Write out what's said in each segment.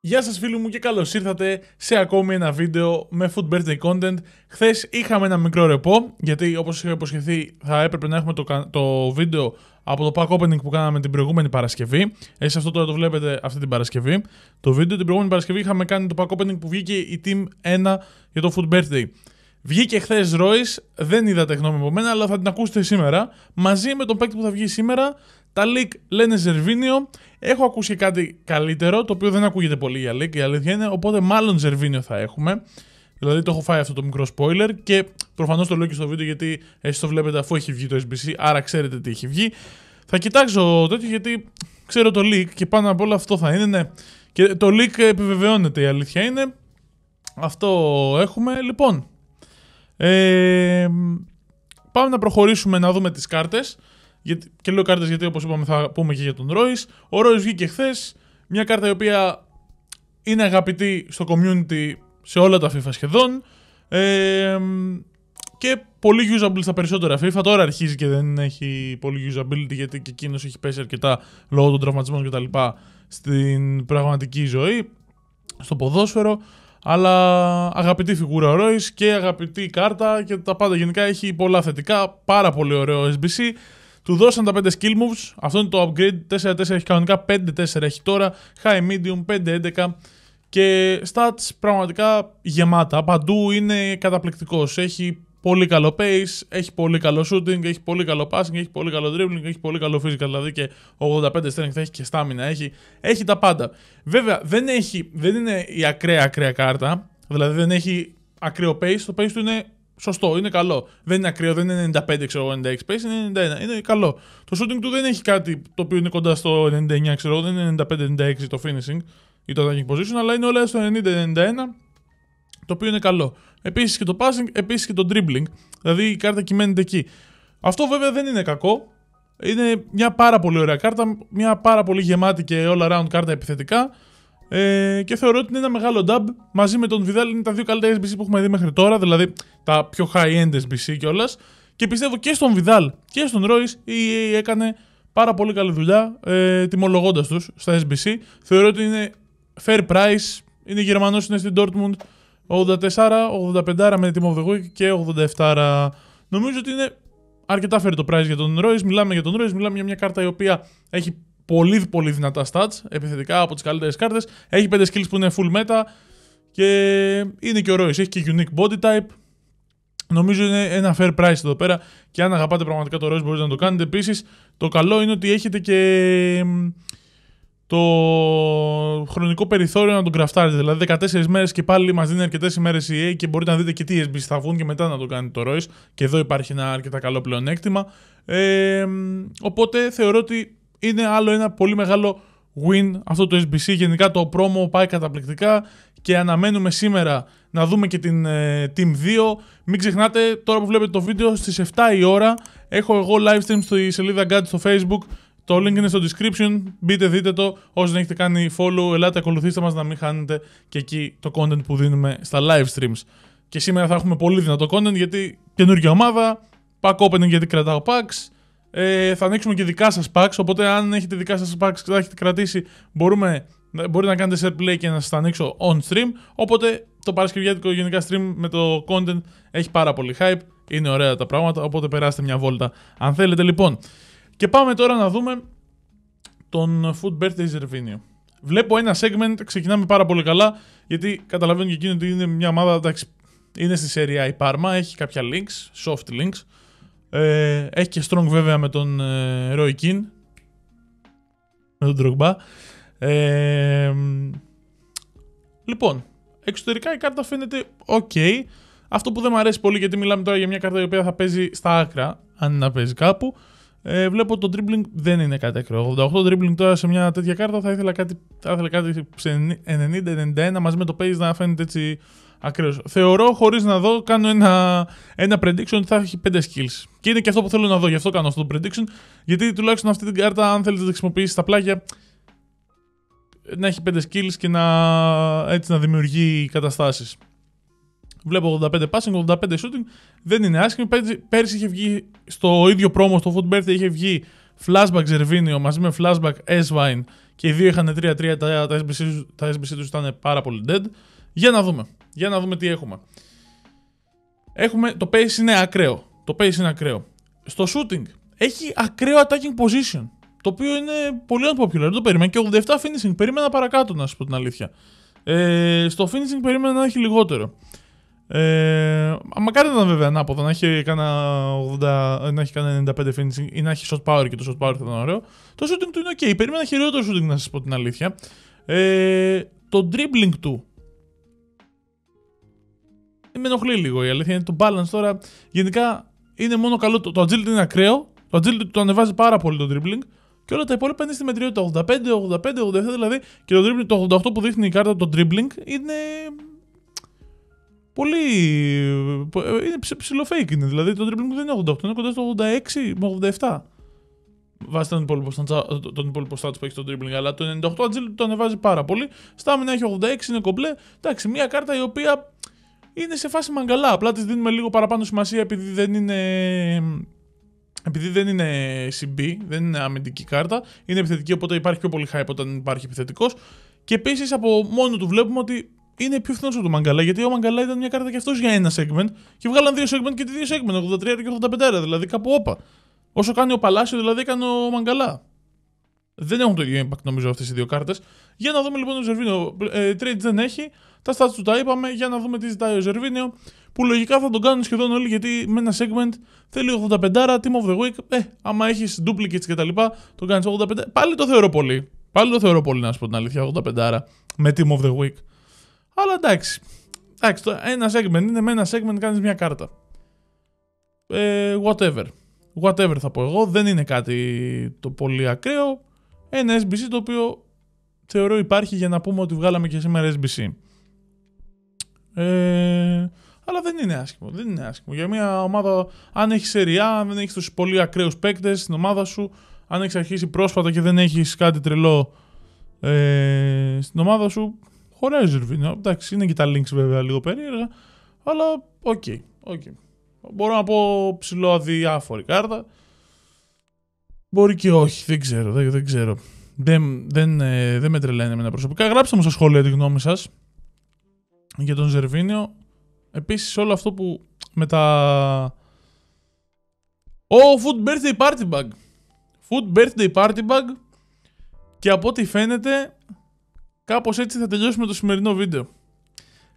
Γεια σας φίλοι μου και καλώς ήρθατε σε ακόμη ένα βίντεο με Food Birthday Content. Χθες είχαμε ένα μικρό ρεπό, γιατί όπως είχα υποσχεθεί θα έπρεπε να έχουμε το, το βίντεο από το pack opening που κάναμε την προηγούμενη Παρασκευή. Εσείς αυτό τώρα το βλέπετε αυτή την Παρασκευή. Το βίντεο την προηγούμενη Παρασκευή είχαμε κάνει το pack opening που βγήκε η Team 1 για το Food Birthday. Βγήκε χθες Ρόι, δεν είδατε γνώμη από μένα, αλλά θα την ακούσετε σήμερα μαζί με τον παίκτη που θα βγει σήμερα τα leak λένε Ζερβίνιο. Έχω ακούσει κάτι καλύτερο, το οποίο δεν ακούγεται πολύ για leak, η αλήθεια είναι. Οπότε μάλλον Ζερβίνιο θα έχουμε. Δηλαδή το έχω φάει αυτό το μικρό spoiler και προφανώς το λέω και στο βίντεο γιατί εσείς το βλέπετε αφού έχει βγει το SBC, άρα ξέρετε τι έχει βγει. Θα κοιτάξω τέτοιο γιατί ξέρω το leak και πάνω απ' όλα αυτό θα είναι. Ναι. Και το leak επιβεβαιώνεται η αλήθεια είναι. Αυτό έχουμε. Λοιπόν, ε, πάμε να προχωρήσουμε να δούμε τις κάρτες. Γιατί, και λέω κάρτες γιατί όπως είπαμε θα πούμε και για τον Ρόις. Ο Ρόις βγήκε χθες. Μια κάρτα η οποία είναι αγαπητή στο community σε όλα τα FIFA σχεδόν. Ε, και πολύ usable στα περισσότερα FIFA. Τώρα αρχίζει και δεν έχει πολύ usability γιατί και εκείνος έχει πέσει αρκετά λόγω των τραυματισμών κτλ. στην πραγματική ζωή, στο ποδόσφαιρο. Αλλά αγαπητή φιγούρα ο Ρόις και αγαπητή κάρτα και τα πάντα γενικά έχει πολλά θετικά. Πάρα πολύ ωραίο SBC. Του δώσαν τα 5 skill moves. Αυτό είναι το upgrade. 4-4 έχει κανονικά, 5-4 έχει τώρα. High medium, 5-11. Και stats πραγματικά γεμάτα. Παντού είναι καταπληκτικός. Έχει πολύ καλό pace, έχει πολύ καλό shooting, έχει πολύ καλό passing, έχει πολύ καλό dribbling, έχει πολύ καλό physical, δηλαδή και 85 strength έχει και stamina έχει. Έχει τα πάντα. Βέβαια δεν, έχει, δεν είναι η ακραία ακραία κάρτα, δηλαδή δεν έχει ακραίο pace, το pace του είναι Σωστό, είναι καλό. Δεν είναι ακραίο, δεν είναι 95, ξέρω 96 είναι 91. Είναι καλό. Το shooting του δεν έχει κάτι το οποίο είναι κοντά στο 99, ξέρω δεν είναι 95-96 το finishing ή το attacking position, αλλά είναι όλα στο 90-91, το οποίο είναι καλό. Επίσης και το passing, επίσης και το dribbling. Δηλαδή η κάρτα κυμαίνεται εκεί. Αυτό βέβαια δεν είναι κακό. Είναι μια πάρα πολύ ωραία κάρτα, μια πάρα πολύ γεμάτη και all around κάρτα επιθετικά. Ε, και θεωρώ ότι είναι ένα μεγάλο dub. Μαζί με τον Vidal είναι τα δύο καλύτερα SBC που έχουμε δει μέχρι τώρα, δηλαδή τα πιο high-end SBC κιόλας. Και πιστεύω και στον Vidal και στον Royce η EA έκανε πάρα πολύ καλή δουλειά ε, τιμολογώντας τους στα SBC. Θεωρώ ότι είναι fair price. Είναι Γερμανός, είναι στην Dortmund. 84, 85 με Team of και 87. Νομίζω ότι είναι αρκετά fair το price για τον Royce. Μιλάμε για τον Royce, μιλάμε για μια κάρτα η οποία έχει πολύ πολύ δυνατά stats, επιθετικά από τις καλύτερες κάρτες. Έχει 5 skills που είναι full meta και είναι και ωραίος. Έχει και unique body type. Νομίζω είναι ένα fair price εδώ πέρα και αν αγαπάτε πραγματικά το Ρόις μπορείτε να το κάνετε. Επίσης, το καλό είναι ότι έχετε και το χρονικό περιθώριο να τον κραφτάρετε. Δηλαδή 14 μέρες και πάλι μας δίνει αρκετές ημέρες EA και μπορείτε να δείτε και τι SBs θα βγουν και μετά να το κάνετε το Royce. Και εδώ υπάρχει ένα αρκετά καλό πλεονέκτημα. Ε, οπότε θεωρώ ότι είναι άλλο ένα πολύ μεγάλο win αυτό το SBC. Γενικά το promo πάει καταπληκτικά και αναμένουμε σήμερα να δούμε και την ε, Team 2. Μην ξεχνάτε, τώρα που βλέπετε το βίντεο, στις 7 η ώρα έχω εγώ live stream στη σελίδα GAD στο facebook. Το link είναι στο description, μπείτε δείτε το. Όσοι δεν έχετε κάνει follow, ελάτε ακολουθήστε μας να μην χάνετε και εκεί το content που δίνουμε στα live streams. Και σήμερα θα έχουμε πολύ δυνατό content γιατί καινούργια ομάδα, pack opening γιατί κρατάω packs, ε, θα ανοίξουμε και δικά σας packs, οπότε αν έχετε δικά σας packs και τα έχετε κρατήσει, μπορούμε, μπορείτε να κάνετε share play και να σας τα ανοίξω on stream. Οπότε το παρασκευιάτικο γενικά stream με το content έχει πάρα πολύ hype, είναι ωραία τα πράγματα, οπότε περάστε μια βόλτα αν θέλετε λοιπόν. Και πάμε τώρα να δούμε τον Food Birthday Zervinio. Βλέπω ένα segment, ξεκινάμε πάρα πολύ καλά, γιατί καταλαβαίνω και εκείνο ότι είναι μια ομάδα, εντάξει, είναι στη σέρια η Parma, έχει κάποια links, soft links, ε, έχει και strong βέβαια με τον ε, Roy Keane. Με τον Drogba. Ε, λοιπόν, εξωτερικά η κάρτα φαίνεται ok. Αυτό που δεν μου αρέσει πολύ γιατί μιλάμε τώρα για μια κάρτα η οποία θα παίζει στα άκρα, αν να παίζει κάπου. Ε, βλέπω το dribbling δεν είναι κάτι ακραίο. 88 dribbling τώρα σε μια τέτοια κάρτα θα ήθελα κάτι, θα ήθελα κάτι σε 90-91 μαζί με το pace να φαίνεται έτσι Ακριβώς. Θεωρώ, χωρίς να δω, κάνω ένα, ένα prediction ότι θα έχει 5 skills. Και είναι και αυτό που θέλω να δω, γι' αυτό κάνω αυτό το prediction. Γιατί τουλάχιστον αυτή την κάρτα, αν θέλετε να τη χρησιμοποιήσει στα πλάγια, να έχει 5 skills και να, έτσι να δημιουργεί καταστάσεις. Βλέπω 85 passing, 85 shooting. Δεν είναι άσχημη. Πέρσι είχε βγει στο ίδιο πρόμο στο Food Birthday, είχε βγει flashback Zervinio μαζί με flashback s και οι δύο είχαν 3-3. Τα SBC, τα SBC τους ήταν πάρα πολύ dead. Για να δούμε. Για να δούμε τι έχουμε. Έχουμε το pace είναι ακραίο. Το pace είναι ακραίο. Στο shooting έχει ακραίο attacking position. Το οποίο είναι πολύ unpopular. Δεν το περίμενα. Και 87 finishing. Περίμενα παρακάτω να σα πω την αλήθεια. Ε, στο finishing περίμενα να έχει λιγότερο. Ε, μακάρι ήταν βέβαια ανάποδο, να έχει κανένα, ε, να έχει κανένα 95 finishing ή να έχει shot power και το shot power θα ήταν ωραίο. Το shooting του είναι ok. Περίμενα χειρότερο shooting να σας πω την αλήθεια. Ε, το dribbling του με ενοχλεί λίγο. Η αλήθεια είναι το balance τώρα. Γενικά είναι μόνο καλό. Το, το agility είναι ακραίο. Το agility το ανεβάζει πάρα πολύ το dribbling. Και όλα τα υπόλοιπα είναι στη μετριότητα. 85, 85, 87 δηλαδή. Και το, dribbling, το 88 που δείχνει η κάρτα το dribbling είναι. Πολύ. Ε, είναι ψηλό fake είναι. Δηλαδή το dribbling δεν είναι 88, είναι κοντά στο 86 με 87. βάσει τον υπόλοιπο, τον υπόλοιπο status που έχει το dribbling. Αλλά το 98 agility το ανεβάζει πάρα πολύ. Στάμινα έχει 86, είναι κομπλέ. Εντάξει, μια κάρτα η οποία είναι σε φάση μαγκαλά. Απλά της δίνουμε λίγο παραπάνω σημασία επειδή δεν είναι. Επειδή δεν είναι CB, δεν είναι αμυντική κάρτα, είναι επιθετική, οπότε υπάρχει πιο πολύ hype όταν υπάρχει επιθετικός. Και επίσης από μόνο του βλέπουμε ότι είναι πιο φθηνός από το Μαγκαλά, γιατί ο Μαγκαλά ήταν μια κάρτα και αυτός για ένα segment και βγάλαν δύο segment και δύο segment, 83 και 85, δηλαδή κάπου όπα. Όσο κάνει ο Παλάσιο, δηλαδή έκανε ο Μαγκαλά. Δεν έχουν το ίδιο impact νομίζω αυτές οι δύο κάρτες. Για να δούμε λοιπόν τον Ζερβίνο. Ε, trade δεν έχει, τα stats του τα είπαμε για να δούμε τι ζητάει ο Ζερβίνιο. Που λογικά θα τον κάνουν σχεδόν όλοι γιατί με ένα segment θέλει 85 team of the week. Ε, άμα έχεις duplicates κτλ. τον κάνεις 85. Πάλι το θεωρώ πολύ. Πάλι το θεωρώ πολύ να σου πω την αλήθεια. 85 με team of the week. Αλλά εντάξει. Εντάξει, ένα segment είναι με ένα segment κάνεις μια κάρτα. Ε, whatever. Whatever θα πω εγώ. Δεν είναι κάτι το πολύ ακραίο. Ένα SBC το οποίο θεωρώ υπάρχει για να πούμε ότι βγάλαμε και σήμερα SBC. Ε, αλλά δεν είναι άσχημο. Δεν είναι άσχημο. Για μια ομάδα, αν έχεις σεριά, αν δεν έχεις του πολύ ακραίους παίκτες στην ομάδα σου, αν έχεις αρχίσει πρόσφατα και δεν έχεις κάτι τρελό ε, στην ομάδα σου, χωράζει Εντάξει, είναι και τα links βέβαια λίγο περίεργα, αλλά οκ. Okay, okay. Μπορώ να πω ψηλό αδιάφορη κάρτα. Μπορεί και όχι, δεν ξέρω. Δεν, δεν ξέρω. Δεν, δεν, ε, δεν με τρελαίνει εμένα προσωπικά. Γράψτε μου στα σχόλια τη γνώμη σας για τον Ζερβίνιο. Επίσης όλο αυτό που με τα... Ω! oh, Food Birthday Party Bag. Food Birthday Party Bag. Και από ό,τι φαίνεται, κάπως έτσι θα τελειώσουμε το σημερινό βίντεο.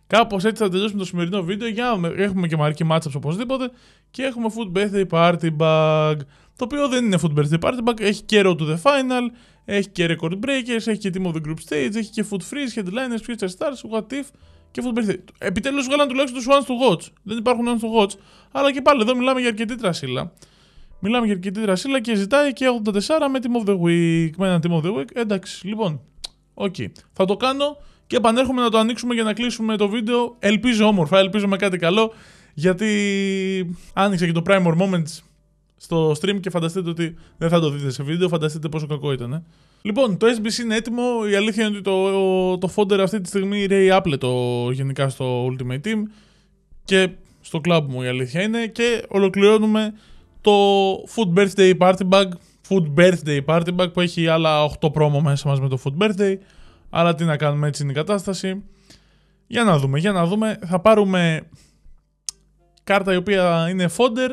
Κάπως έτσι θα τελειώσουμε το σημερινό βίντεο για έχουμε και μαρική μάτσαψ οπωσδήποτε και έχουμε Food Birthday Party Bug, Το οποίο δεν είναι Food Birthday Party Bug, έχει και Road to the Final, έχει και Record Breakers, έχει και Team of the Group Stage, έχει και Food Freeze, Headliners, Future Stars, What If, και αυτό το περιθώριο. Επιτέλου βγάλαν τουλάχιστον τους ones to watch. Δεν υπάρχουν ones to watch. Αλλά και πάλι εδώ μιλάμε για αρκετή τρασίλα. Μιλάμε για αρκετή τρασίλα και ζητάει και 84 με Team of the Week. Με ένα Team of the Week. Εντάξει, λοιπόν. Οκ. Okay. Θα το κάνω και επανέρχομαι να το ανοίξουμε για να κλείσουμε το βίντεο. Ελπίζω όμορφα, ελπίζω με κάτι καλό. Γιατί άνοιξε και το Primer Moments στο stream και φανταστείτε ότι δεν θα το δείτε σε βίντεο. Φανταστείτε πόσο κακό ήταν. Ε. Λοιπόν, το SBC είναι έτοιμο. Η αλήθεια είναι ότι το, το αυτή τη στιγμή ρέει άπλετο γενικά στο Ultimate Team και στο club μου η αλήθεια είναι και ολοκληρώνουμε το Food Birthday Party Bag Food Birthday Party Bag που έχει άλλα 8 πρόμο μέσα μας με το Food Birthday αλλά τι να κάνουμε έτσι είναι η κατάσταση για να δούμε, για να δούμε θα πάρουμε κάρτα η οποία είναι Φόντερ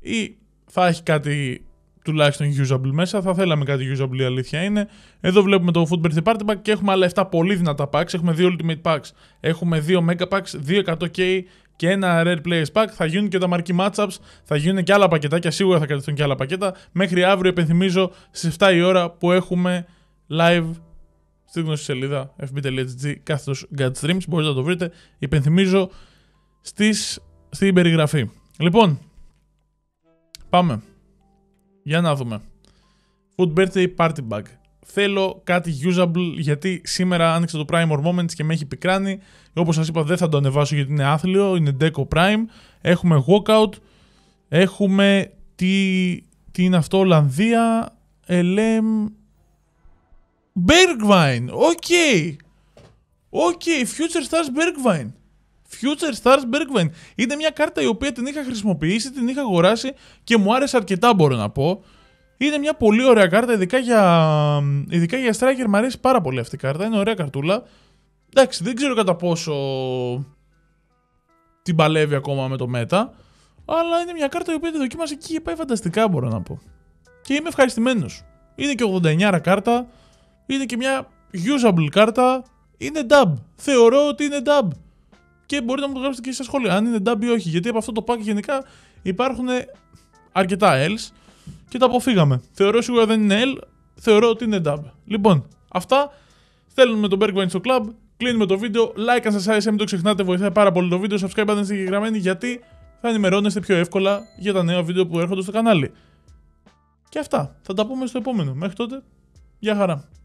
ή θα έχει κάτι τουλάχιστον usable μέσα. Θα θέλαμε κάτι usable, η αλήθεια είναι. Εδώ βλέπουμε το Food Birthday Party Pack και έχουμε άλλα 7 πολύ δυνατά packs. Έχουμε 2 Ultimate Packs, έχουμε 2 Mega Packs, 2 100K και ένα Rare Players Pack. Θα γίνουν και τα Marquee matchups, θα γίνουν και άλλα πακετάκια, σίγουρα θα κρατηθούν και άλλα πακέτα. Μέχρι αύριο, επενθυμίζω, στι 7 η ώρα που έχουμε live στη γνωστή σελίδα fb.gg κάθετος Streams. Μπορείτε να το βρείτε, υπενθυμίζω, στις, στην περιγραφή. Λοιπόν, πάμε. Για να δούμε. Food Birthday Party Bag. Θέλω κάτι usable γιατί σήμερα άνοιξα το Prime or Moments και με έχει πικράνει. Όπως σας είπα δεν θα το ανεβάσω γιατί είναι άθλιο. Είναι Deco Prime. Έχουμε Walkout. Έχουμε τι, τι είναι αυτό Ολλανδία. LM. Bergwijn. Οκ. Okay. Οκ. Okay. Future Stars Bergwijn. Future Stars Bergwijn. Είναι μια κάρτα η οποία την είχα χρησιμοποιήσει, την είχα αγοράσει και μου άρεσε αρκετά μπορώ να πω. Είναι μια πολύ ωραία κάρτα, ειδικά για, ειδικά για Striker μου αρέσει πάρα πολύ αυτή η κάρτα, είναι ωραία καρτούλα. Εντάξει, δεν ξέρω κατά πόσο την παλεύει ακόμα με το Meta, αλλά είναι μια κάρτα η οποία τη δοκίμασε και πάει φανταστικά μπορώ να πω. Και είμαι ευχαριστημένος. Είναι και 89 κάρτα, είναι και μια usable κάρτα, είναι dub. Θεωρώ ότι είναι dub και μπορείτε να μου το γράψετε και στα σχόλια. Αν είναι dub ή όχι. Γιατί από αυτό το pack γενικά υπάρχουν αρκετά L's και τα αποφύγαμε. Θεωρώ σίγουρα δεν είναι L, θεωρώ ότι είναι dub. Λοιπόν, αυτά θέλουμε τον Bergwijn στο club. Κλείνουμε το βίντεο. Like αν σας άρεσε, μην το ξεχνάτε, βοηθάει πάρα πολύ το βίντεο. Subscribe αν είστε εγγεγραμμένοι γιατί θα ενημερώνεστε πιο εύκολα για τα νέα βίντεο που έρχονται στο κανάλι. Και αυτά. Θα τα πούμε στο επόμενο. Μέχρι τότε, γεια χαρά.